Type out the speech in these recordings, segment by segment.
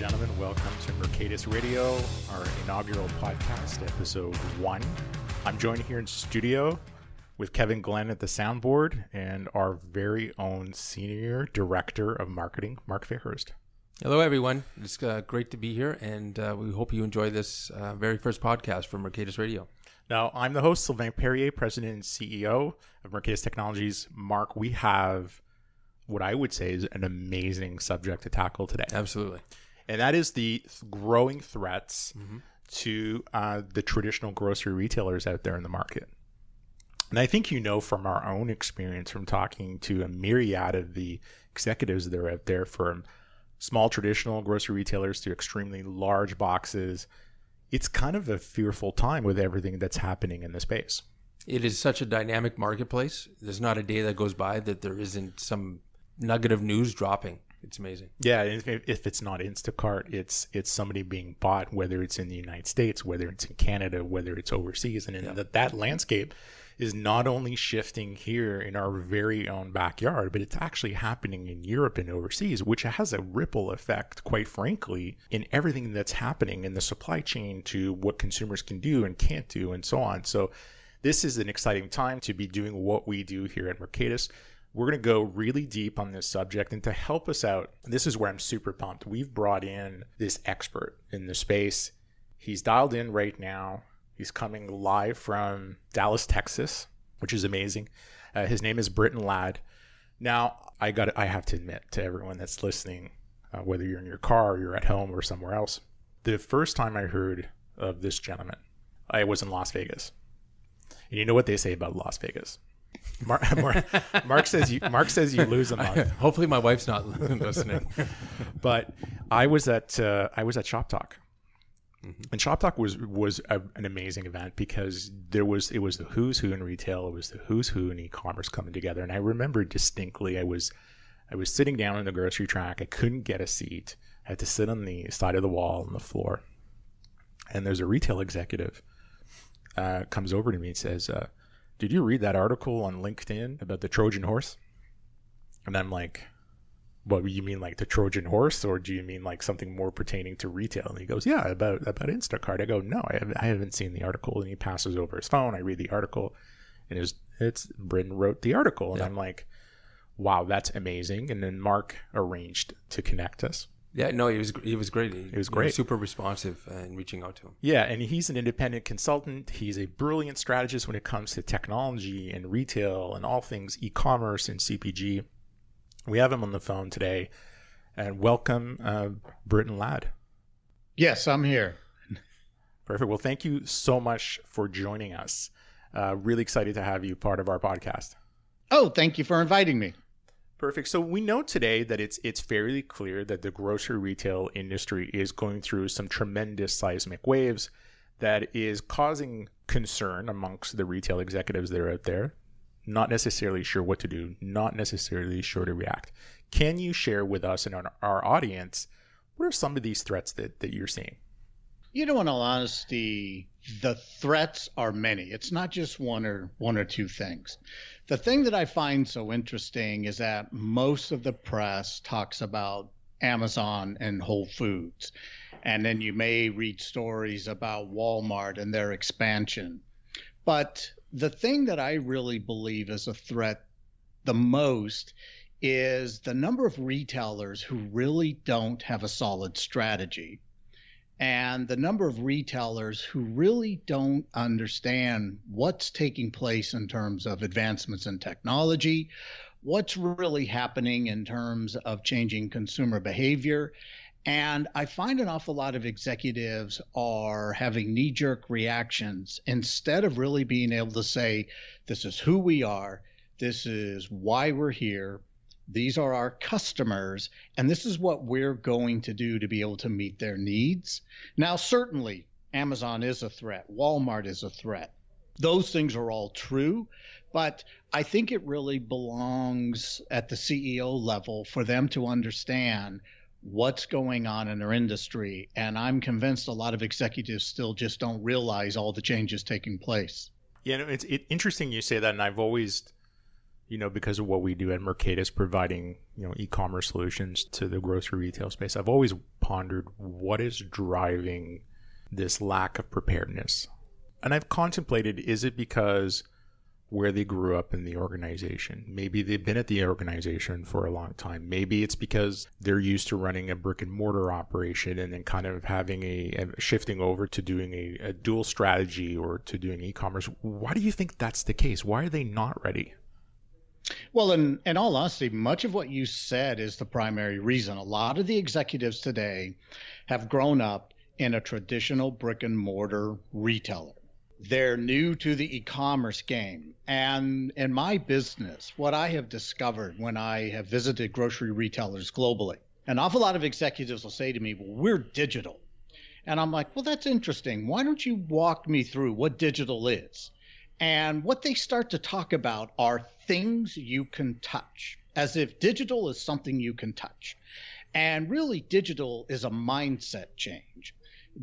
gentlemen, welcome to Mercatus Radio, our inaugural podcast, episode one. I'm joined here in studio with Kevin Glenn at the soundboard and our very own senior director of marketing, Mark Fairhurst. Hello, everyone. It's uh, great to be here, and uh, we hope you enjoy this uh, very first podcast from Mercatus Radio. Now, I'm the host, Sylvain Perrier, president and CEO of Mercatus Technologies. Mark, we have what I would say is an amazing subject to tackle today. Absolutely and that is the growing threats mm-hmm. to uh, the traditional grocery retailers out there in the market. And I think you know from our own experience from talking to a myriad of the executives that are out there from small traditional grocery retailers to extremely large boxes. It's kind of a fearful time with everything that's happening in the space. It is such a dynamic marketplace. There's not a day that goes by that there isn't some nugget of news dropping. It's amazing. Yeah, if, if it's not Instacart, it's it's somebody being bought, whether it's in the United States, whether it's in Canada, whether it's overseas, and yeah. that that landscape is not only shifting here in our very own backyard, but it's actually happening in Europe and overseas, which has a ripple effect, quite frankly, in everything that's happening in the supply chain to what consumers can do and can't do, and so on. So this is an exciting time to be doing what we do here at Mercatus. We're going to go really deep on this subject. And to help us out, this is where I'm super pumped. We've brought in this expert in the space. He's dialed in right now. He's coming live from Dallas, Texas, which is amazing. Uh, his name is Britton Ladd. Now, I got I have to admit to everyone that's listening, uh, whether you're in your car or you're at home or somewhere else, the first time I heard of this gentleman, I was in Las Vegas. And you know what they say about Las Vegas? Mark, Mark, Mark, says you. Mark says you lose a month. Hopefully, my wife's not listening. but I was at uh, I was at Shop Talk, mm-hmm. and Shop Talk was was a, an amazing event because there was it was the who's who in retail, it was the who's who in e-commerce coming together. And I remember distinctly, I was I was sitting down in the grocery track. I couldn't get a seat. I had to sit on the side of the wall on the floor. And there's a retail executive uh, comes over to me and says. Uh, did you read that article on LinkedIn about the Trojan horse? And I'm like, what you mean like the Trojan horse, or do you mean like something more pertaining to retail? And he goes, yeah, about about Instacart. I go, no, I haven't, I haven't seen the article. And he passes over his phone. I read the article, and it was, it's Bryn wrote the article, and yeah. I'm like, wow, that's amazing. And then Mark arranged to connect us, yeah, no, he was he was great. He, it was great. Was super responsive and reaching out to him. Yeah, and he's an independent consultant. He's a brilliant strategist when it comes to technology and retail and all things e-commerce and CPG. We have him on the phone today, and welcome, uh, Britton Ladd. Yes, I'm here. Perfect. Well, thank you so much for joining us. Uh, really excited to have you part of our podcast. Oh, thank you for inviting me. Perfect. So we know today that it's it's fairly clear that the grocery retail industry is going through some tremendous seismic waves that is causing concern amongst the retail executives that are out there. Not necessarily sure what to do, not necessarily sure to react. Can you share with us and our audience what are some of these threats that, that you're seeing? You know, in all honesty, the threats are many. It's not just one or one or two things. The thing that I find so interesting is that most of the press talks about Amazon and Whole Foods. And then you may read stories about Walmart and their expansion. But the thing that I really believe is a threat the most is the number of retailers who really don't have a solid strategy and the number of retailers who really don't understand what's taking place in terms of advancements in technology, what's really happening in terms of changing consumer behavior. And I find an awful lot of executives are having knee jerk reactions instead of really being able to say, this is who we are, this is why we're here, these are our customers, and this is what we're going to do to be able to meet their needs. Now, certainly, Amazon is a threat, Walmart is a threat. Those things are all true, but I think it really belongs at the CEO level for them to understand what's going on in their industry. And I'm convinced a lot of executives still just don't realize all the changes taking place. Yeah, no, it's it, interesting you say that, and I've always you know, because of what we do at Mercatus, providing, you know, e-commerce solutions to the grocery retail space, I've always pondered what is driving this lack of preparedness. And I've contemplated, is it because where they grew up in the organization? Maybe they've been at the organization for a long time. Maybe it's because they're used to running a brick and mortar operation and then kind of having a, a shifting over to doing a, a dual strategy or to doing e-commerce. Why do you think that's the case? Why are they not ready? Well, in, in all honesty, much of what you said is the primary reason. A lot of the executives today have grown up in a traditional brick and mortar retailer. They're new to the e commerce game. And in my business, what I have discovered when I have visited grocery retailers globally, an awful lot of executives will say to me, Well, we're digital. And I'm like, Well, that's interesting. Why don't you walk me through what digital is? And what they start to talk about are things you can touch, as if digital is something you can touch. And really, digital is a mindset change.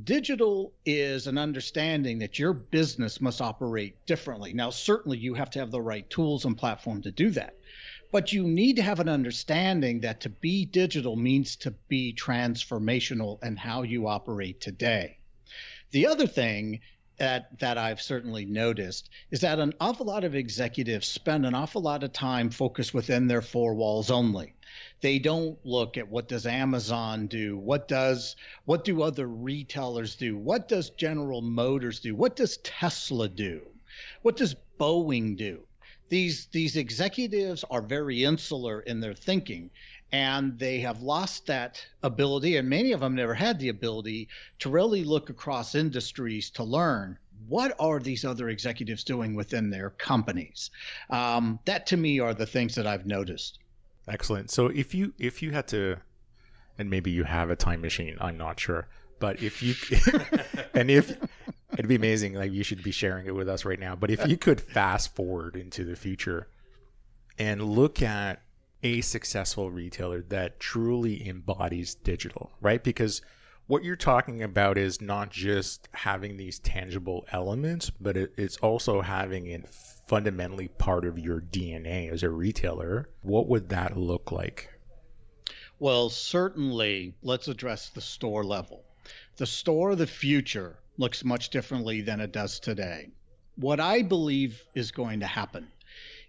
Digital is an understanding that your business must operate differently. Now, certainly, you have to have the right tools and platform to do that. But you need to have an understanding that to be digital means to be transformational in how you operate today. The other thing that that I've certainly noticed is that an awful lot of executives spend an awful lot of time focused within their four walls only. They don't look at what does Amazon do? What does what do other retailers do? What does General Motors do? What does Tesla do? What does Boeing do? These these executives are very insular in their thinking and they have lost that ability and many of them never had the ability to really look across industries to learn what are these other executives doing within their companies um, that to me are the things that i've noticed excellent so if you if you had to and maybe you have a time machine i'm not sure but if you and if it'd be amazing like you should be sharing it with us right now but if you could fast forward into the future and look at a successful retailer that truly embodies digital, right? Because what you're talking about is not just having these tangible elements, but it, it's also having it fundamentally part of your DNA as a retailer. What would that look like? Well, certainly, let's address the store level. The store of the future looks much differently than it does today. What I believe is going to happen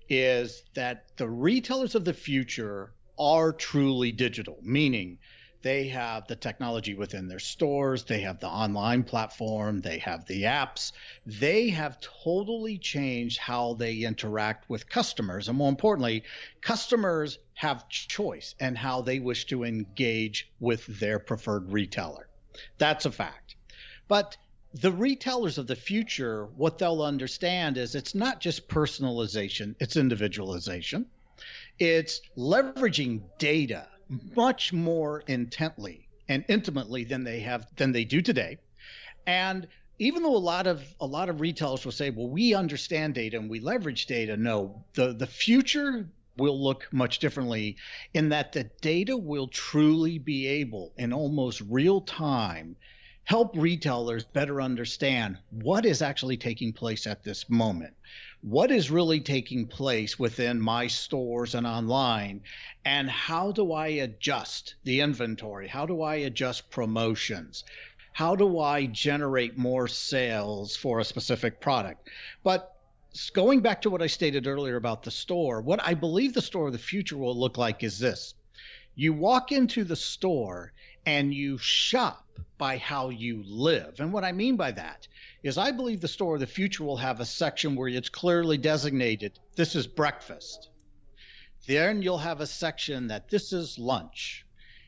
is that the retailers of the future are truly digital, meaning they have the technology within their stores, they have the online platform, they have the apps. They have totally changed how they interact with customers. And more importantly, customers have choice and how they wish to engage with their preferred retailer. That's a fact. But the retailers of the future, what they'll understand is it's not just personalization, it's individualization. It's leveraging data much more intently and intimately than they have than they do today. And even though a lot of a lot of retailers will say, well, we understand data and we leverage data, no, the, the future will look much differently in that the data will truly be able in almost real time help retailers better understand what is actually taking place at this moment. What is really taking place within my stores and online? And how do I adjust the inventory? How do I adjust promotions? How do I generate more sales for a specific product? But going back to what I stated earlier about the store, what I believe the store of the future will look like is this. You walk into the store and you shop by how you live. And what I mean by that is I believe the store of the future will have a section where it's clearly designated this is breakfast. Then you'll have a section that this is lunch.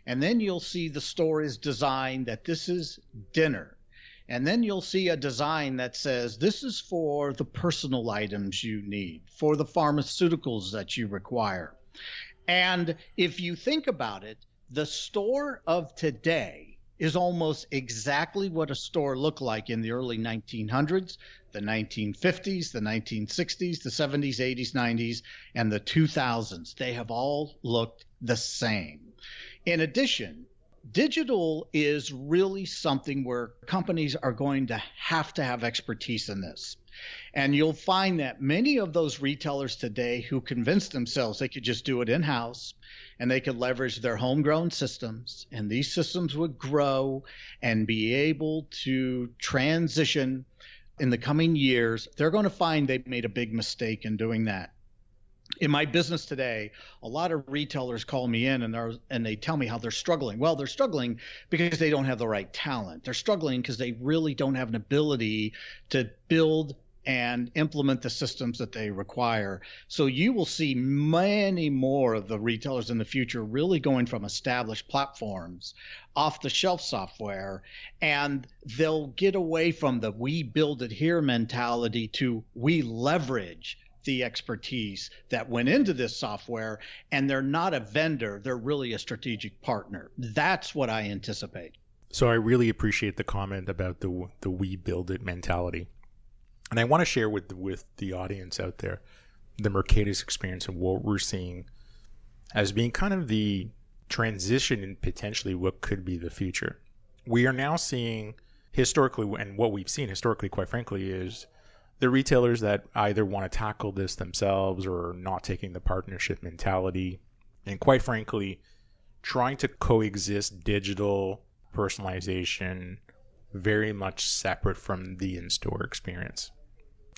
And then you'll see the store is designed that this is dinner. And then you'll see a design that says this is for the personal items you need, for the pharmaceuticals that you require. And if you think about it, the store of today is almost exactly what a store looked like in the early 1900s, the 1950s, the 1960s, the 70s, 80s, 90s, and the 2000s. They have all looked the same. In addition, digital is really something where companies are going to have to have expertise in this. And you'll find that many of those retailers today who convinced themselves they could just do it in house and they could leverage their homegrown systems, and these systems would grow and be able to transition in the coming years, they're going to find they made a big mistake in doing that. In my business today, a lot of retailers call me in and they and they tell me how they're struggling. Well, they're struggling because they don't have the right talent. They're struggling because they really don't have an ability to build and implement the systems that they require. So you will see many more of the retailers in the future really going from established platforms, off the shelf software, and they'll get away from the we build it here mentality to we leverage the expertise that went into this software and they're not a vendor they're really a strategic partner that's what i anticipate so i really appreciate the comment about the the we build it mentality and I want to share with with the audience out there the Mercatus experience and what we're seeing as being kind of the transition and potentially what could be the future. We are now seeing historically, and what we've seen historically, quite frankly, is the retailers that either want to tackle this themselves or not taking the partnership mentality. And quite frankly, trying to coexist digital personalization very much separate from the in store experience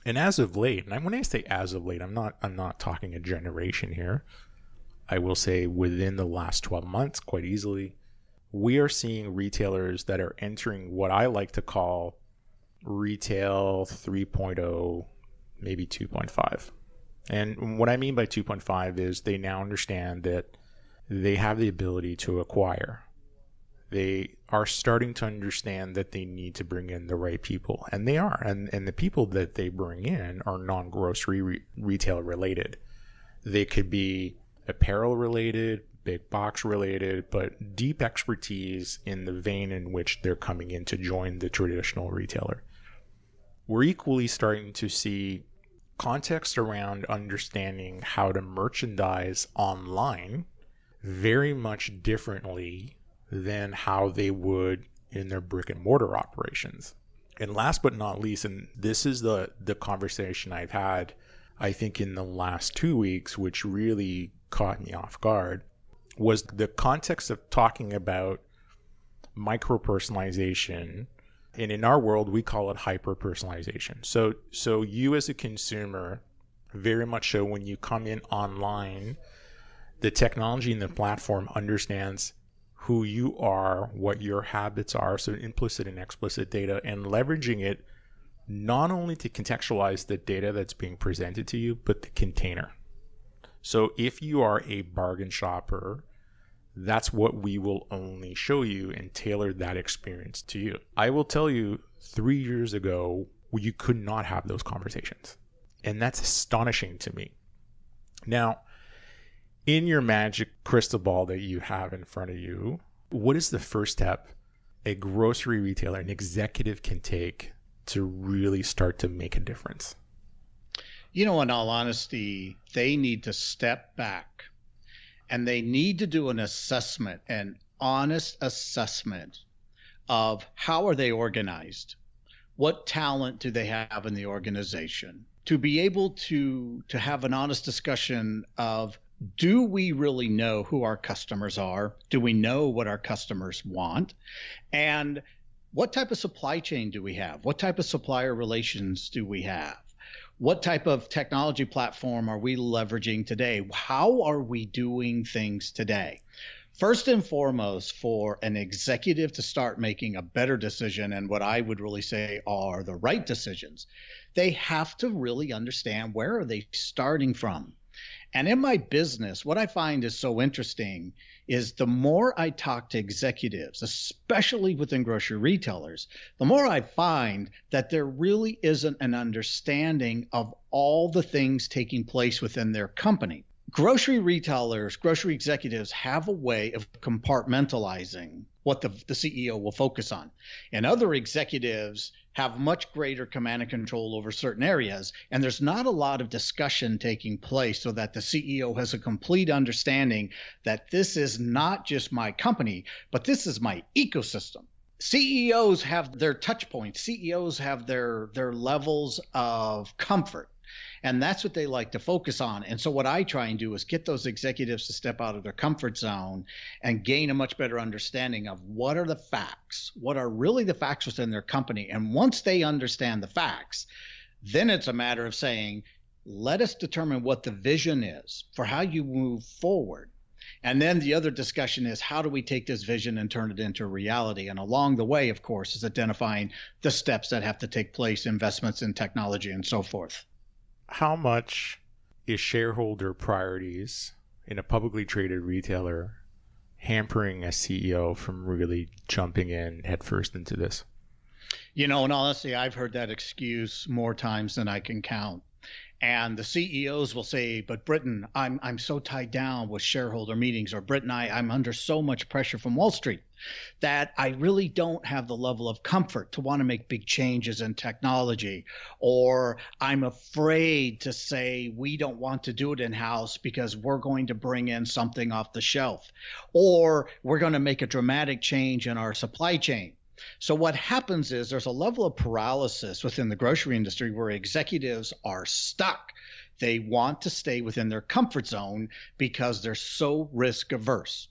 and as of late, and when I say as of late, I'm not I'm not talking a generation here. I will say within the last 12 months, quite easily, we are seeing retailers that are entering what I like to call retail 3.0, maybe 2.5. And what I mean by 2.5 is they now understand that they have the ability to acquire they are starting to understand that they need to bring in the right people and they are and and the people that they bring in are non-grocery re- retail related they could be apparel related big box related but deep expertise in the vein in which they're coming in to join the traditional retailer we're equally starting to see context around understanding how to merchandise online very much differently than how they would in their brick and mortar operations. And last but not least, and this is the the conversation I've had, I think in the last two weeks, which really caught me off guard, was the context of talking about micro personalization. And in our world, we call it hyper personalization. So so you as a consumer, very much so when you come in online, the technology and the platform understands who you are, what your habits are, so implicit and explicit data, and leveraging it not only to contextualize the data that's being presented to you, but the container. So if you are a bargain shopper, that's what we will only show you and tailor that experience to you. I will tell you, three years ago, you could not have those conversations. And that's astonishing to me. Now, in your magic crystal ball that you have in front of you, what is the first step a grocery retailer, an executive can take to really start to make a difference? You know, in all honesty, they need to step back and they need to do an assessment, an honest assessment of how are they organized? What talent do they have in the organization? To be able to to have an honest discussion of do we really know who our customers are? Do we know what our customers want? And what type of supply chain do we have? What type of supplier relations do we have? What type of technology platform are we leveraging today? How are we doing things today? First and foremost, for an executive to start making a better decision, and what I would really say are the right decisions, they have to really understand where are they starting from? And in my business, what I find is so interesting is the more I talk to executives, especially within grocery retailers, the more I find that there really isn't an understanding of all the things taking place within their company. Grocery retailers, grocery executives have a way of compartmentalizing what the, the CEO will focus on. And other executives have much greater command and control over certain areas. And there's not a lot of discussion taking place so that the CEO has a complete understanding that this is not just my company, but this is my ecosystem. CEOs have their touch points. CEOs have their their levels of comfort. And that's what they like to focus on. And so, what I try and do is get those executives to step out of their comfort zone and gain a much better understanding of what are the facts, what are really the facts within their company. And once they understand the facts, then it's a matter of saying, let us determine what the vision is for how you move forward. And then the other discussion is how do we take this vision and turn it into reality? And along the way, of course, is identifying the steps that have to take place, investments in technology and so forth how much is shareholder priorities in a publicly traded retailer hampering a CEO from really jumping in headfirst into this? You know, and honestly, I've heard that excuse more times than I can count and the CEOs will say, "But Britain, I'm I'm so tied down with shareholder meetings, or Britain, I, I'm under so much pressure from Wall Street that I really don't have the level of comfort to want to make big changes in technology, or I'm afraid to say we don't want to do it in house because we're going to bring in something off the shelf, or we're going to make a dramatic change in our supply chain." So what happens is there's a level of paralysis within the grocery industry where executives are stuck. They want to stay within their comfort zone because they're so risk averse.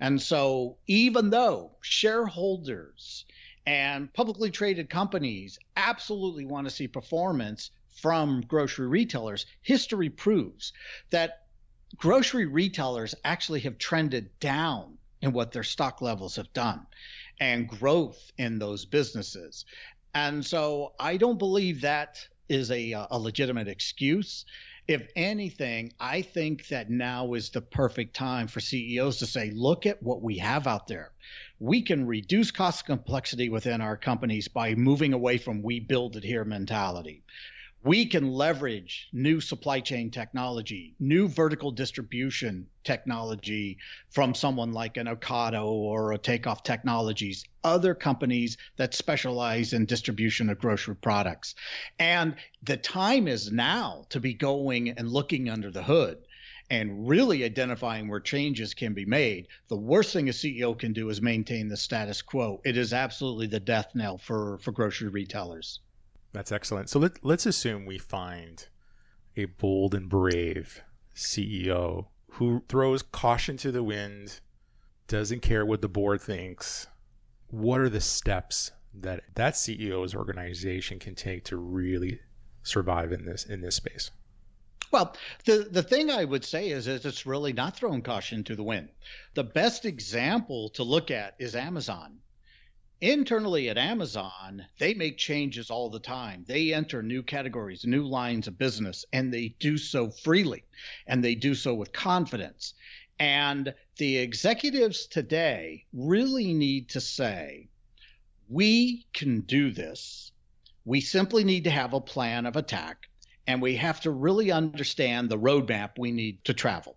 And so even though shareholders and publicly traded companies absolutely want to see performance from grocery retailers, history proves that grocery retailers actually have trended down in what their stock levels have done and growth in those businesses. And so I don't believe that is a, a legitimate excuse. If anything, I think that now is the perfect time for CEOs to say, look at what we have out there. We can reduce cost complexity within our companies by moving away from we build it here mentality we can leverage new supply chain technology, new vertical distribution technology from someone like an Ocado or a Takeoff Technologies, other companies that specialize in distribution of grocery products. And the time is now to be going and looking under the hood and really identifying where changes can be made. The worst thing a CEO can do is maintain the status quo. It is absolutely the death knell for, for grocery retailers. That's excellent. So let, let's assume we find a bold and brave CEO who throws caution to the wind, doesn't care what the board thinks. What are the steps that that CEO's organization can take to really survive in this in this space? Well, the, the thing I would say is, is it's really not throwing caution to the wind. The best example to look at is Amazon internally at Amazon, they make changes all the time. They enter new categories, new lines of business, and they do so freely and they do so with confidence. And the executives today really need to say, we can do this. We simply need to have a plan of attack and we have to really understand the roadmap we need to travel.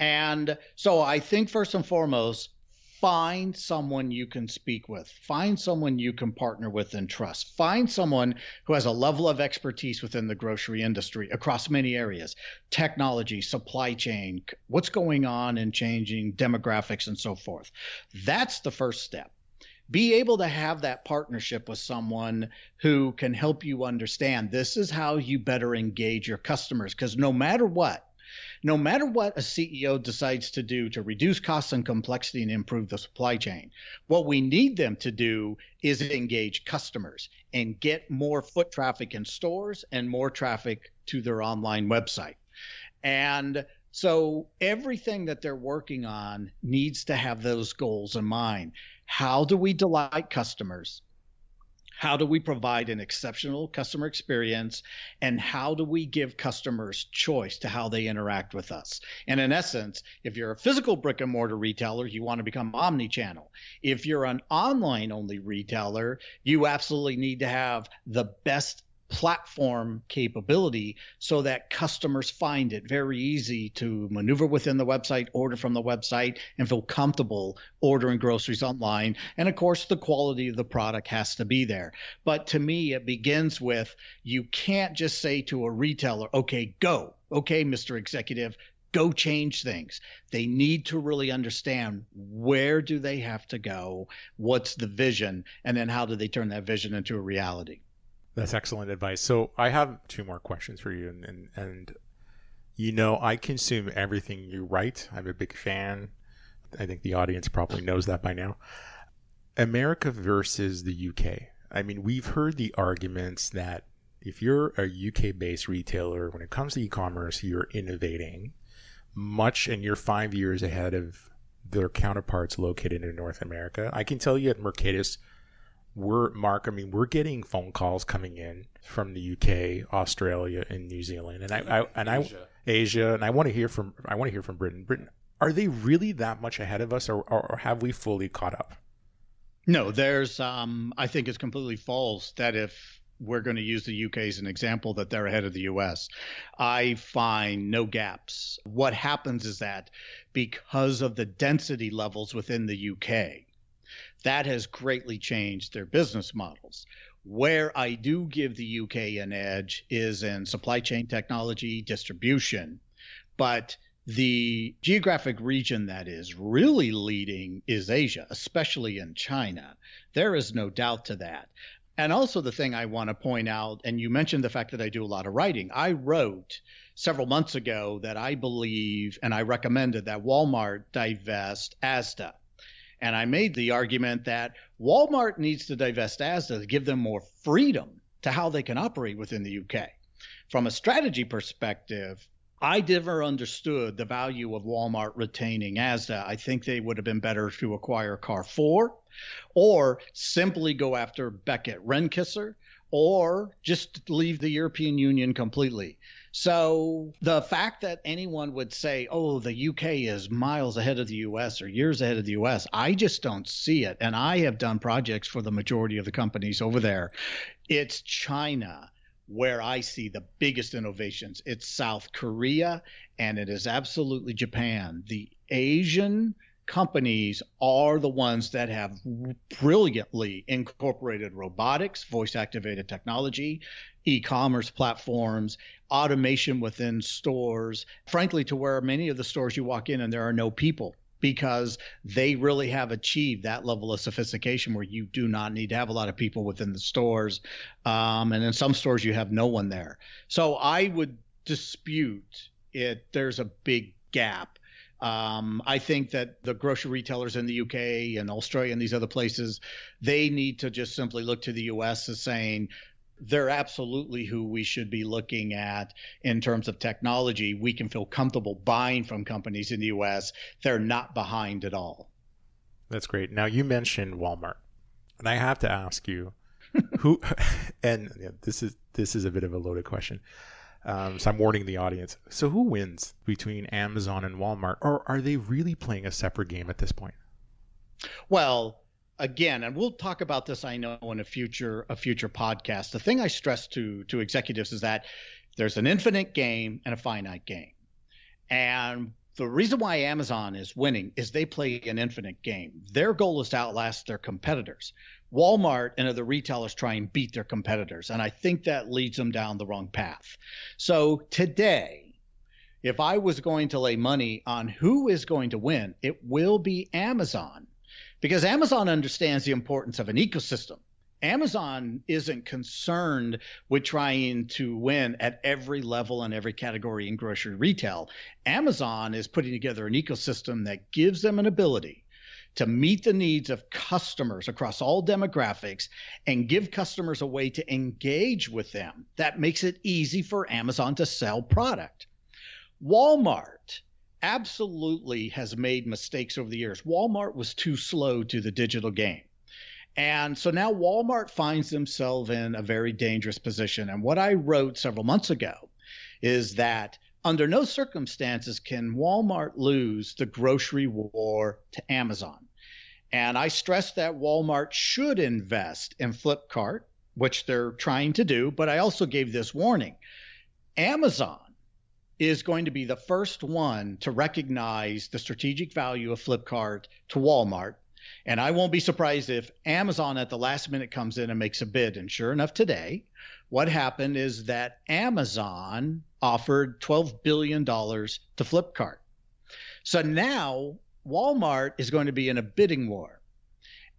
And so I think first and foremost, find someone you can speak with, find someone you can partner with and trust, find someone who has a level of expertise within the grocery industry across many areas technology, supply chain, what's going on and changing, demographics, and so forth. That's the first step. Be able to have that partnership with someone who can help you understand this is how you better engage your customers. Because no matter what, no matter what a CEO decides to do to reduce costs and complexity and improve the supply chain, what we need them to do is engage customers and get more foot traffic in stores and more traffic to their online website. And so everything that they're working on needs to have those goals in mind. How do we delight customers? How do we provide an exceptional customer experience? And how do we give customers choice to how they interact with us? And in essence, if you're a physical brick and mortar retailer, you want to become omni channel. If you're an online only retailer, you absolutely need to have the best platform capability so that customers find it very easy to maneuver within the website, order from the website, and feel comfortable ordering groceries online. And of course, the quality of the product has to be there. But to me, it begins with you can't just say to a retailer, okay, go. Okay, Mr. Executive, go change things they need to really understand where do they have to go what's the vision and then how do they turn that vision into a reality that's excellent advice. So I have two more questions for you, and and, and you know I consume everything you write. I'm a big fan. I think the audience probably knows that by now. America versus the UK. I mean, we've heard the arguments that if you're a UK based retailer, when it comes to e commerce, you're innovating much and you're five years ahead of their counterparts located in North America. I can tell you at Mercatus, we're Mark. I mean, we're getting phone calls coming in from the UK, Australia, and New Zealand, and I, I and Asia. I Asia, and I want to hear from I want to hear from Britain. Britain, are they really that much ahead of us, or, or, or have we fully caught up? No, there's. Um, I think it's completely false that if we're going to use the UK as an example that they're ahead of the US. I find no gaps. What happens is that because of the density levels within the UK, that has greatly changed their business models. Where I do give the UK an edge is in supply chain technology distribution. But the geographic region that is really leading is Asia, especially in China. There is no doubt to that. And also, the thing I want to point out, and you mentioned the fact that I do a lot of writing. I wrote several months ago that I believe and I recommended that Walmart divest ASDA. And I made the argument that Walmart needs to divest Asda to give them more freedom to how they can operate within the UK. From a strategy perspective, I never understood the value of Walmart retaining Asda. I think they would have been better to acquire Carrefour or simply go after Beckett Renkisser or just leave the European Union completely. So the fact that anyone would say, oh, the UK is miles ahead of the US or years ahead of the US, I just don't see it. And I have done projects for the majority of the companies over there. It's China where I see the biggest innovations. It's South Korea and it is absolutely Japan. The Asian companies are the ones that have brilliantly incorporated robotics, voice activated technology, e commerce platforms, automation within stores, frankly, to where many of the stores you walk in and there are no people because they really have achieved that level of sophistication where you do not need to have a lot of people within the stores. Um, and in some stores, you have no one there. So I would dispute it. There's a big gap um, I think that the grocery retailers in the UK and Australia and these other places, they need to just simply look to the US as saying, they're absolutely who we should be looking at in terms of technology. We can feel comfortable buying from companies in the US. They're not behind at all. That's great. Now, you mentioned Walmart, and I have to ask you who, and this is this is a bit of a loaded question. Um, so I'm warning the audience. So who wins between Amazon and Walmart, or are they really playing a separate game at this point? Well, again, and we'll talk about this. I know in a future a future podcast. The thing I stress to to executives is that there's an infinite game and a finite game, and the reason why Amazon is winning is they play an infinite game. Their goal is to outlast their competitors. Walmart and other retailers try and beat their competitors. And I think that leads them down the wrong path. So today, if I was going to lay money on who is going to win, it will be Amazon because Amazon understands the importance of an ecosystem. Amazon isn't concerned with trying to win at every level and every category in grocery retail. Amazon is putting together an ecosystem that gives them an ability to meet the needs of customers across all demographics and give customers a way to engage with them. That makes it easy for Amazon to sell product. Walmart absolutely has made mistakes over the years. Walmart was too slow to the digital game. And so now Walmart finds themselves in a very dangerous position. And what I wrote several months ago is that under no circumstances can Walmart lose the grocery war to Amazon. And I stress that Walmart should invest in Flipkart, which they're trying to do, but I also gave this warning. Amazon is going to be the first one to recognize the strategic value of Flipkart to Walmart and I won't be surprised if Amazon at the last minute comes in and makes a bid. And sure enough, today, what happened is that Amazon offered $12 billion to Flipkart. So now Walmart is going to be in a bidding war.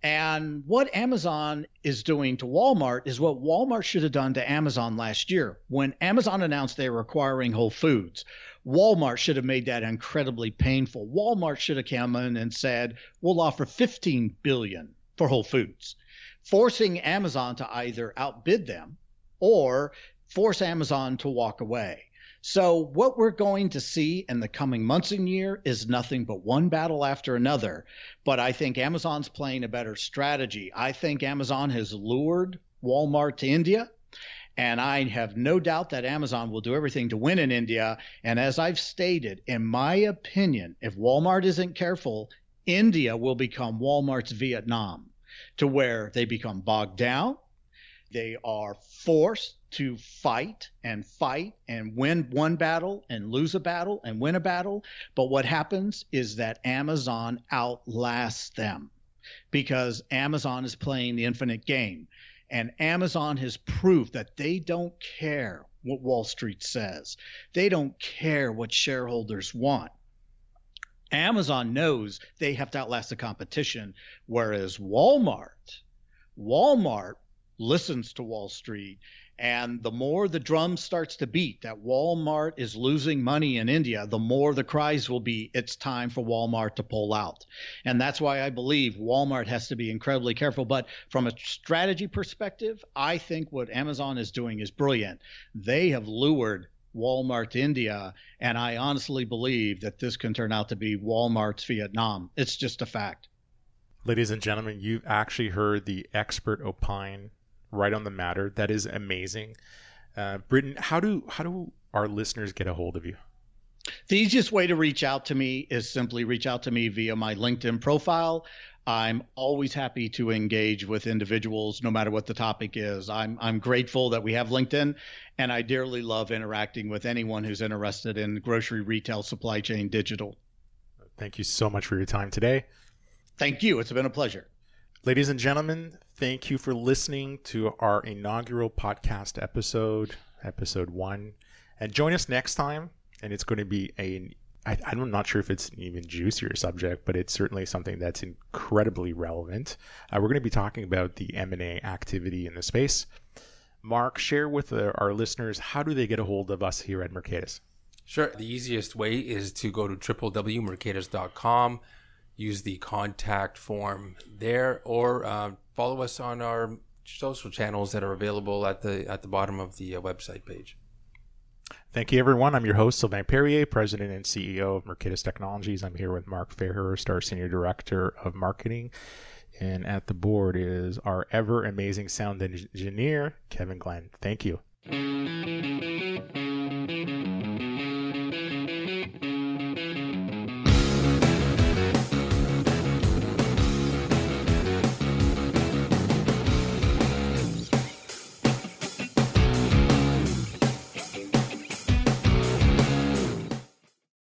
And what Amazon is doing to Walmart is what Walmart should have done to Amazon last year when Amazon announced they were acquiring Whole Foods. Walmart should have made that incredibly painful. Walmart should have come in and said, "We'll offer 15 billion for Whole Foods," forcing Amazon to either outbid them or force Amazon to walk away. So, what we're going to see in the coming months and year is nothing but one battle after another. But I think Amazon's playing a better strategy. I think Amazon has lured Walmart to India. And I have no doubt that Amazon will do everything to win in India. And as I've stated, in my opinion, if Walmart isn't careful, India will become Walmart's Vietnam, to where they become bogged down. They are forced to fight and fight and win one battle and lose a battle and win a battle. But what happens is that Amazon outlasts them because Amazon is playing the infinite game. And Amazon has proved that they don't care what Wall Street says, they don't care what shareholders want. Amazon knows they have to outlast the competition, whereas Walmart, Walmart listens to Wall Street and the more the drum starts to beat that Walmart is losing money in India, the more the cries will be, it's time for Walmart to pull out. And that's why I believe Walmart has to be incredibly careful. But from a strategy perspective, I think what Amazon is doing is brilliant. They have lured Walmart India, and I honestly believe that this can turn out to be Walmart's Vietnam. It's just a fact. Ladies and gentlemen, you've actually heard the expert opine right on the matter. That is amazing. Uh, Britton, how do how do our listeners get a hold of you? The easiest way to reach out to me is simply reach out to me via my LinkedIn profile. I'm always happy to engage with individuals no matter what the topic is. I'm I'm grateful that we have LinkedIn and I dearly love interacting with anyone who's interested in grocery retail supply chain digital. Thank you so much for your time today. Thank you. It's been a pleasure. Ladies and gentlemen, thank you for listening to our inaugural podcast episode, episode one. And join us next time. And it's going to be a, I, I'm not sure if it's an even juicier subject, but it's certainly something that's incredibly relevant. Uh, we're going to be talking about the M&A activity in the space. Mark, share with the, uh, our listeners, how do they get a hold of us here at Mercatus? Sure. The easiest way is to go to www.mercatus.com use the contact form there or uh, follow us on our social channels that are available at the at the bottom of the uh, website page. Thank you, everyone. I'm your host, Sylvain Perrier, President and CEO of Mercatus Technologies. I'm here with Mark Fairhurst, our Senior Director of Marketing. And at the board is our ever amazing sound engineer, Kevin Glenn. Thank you.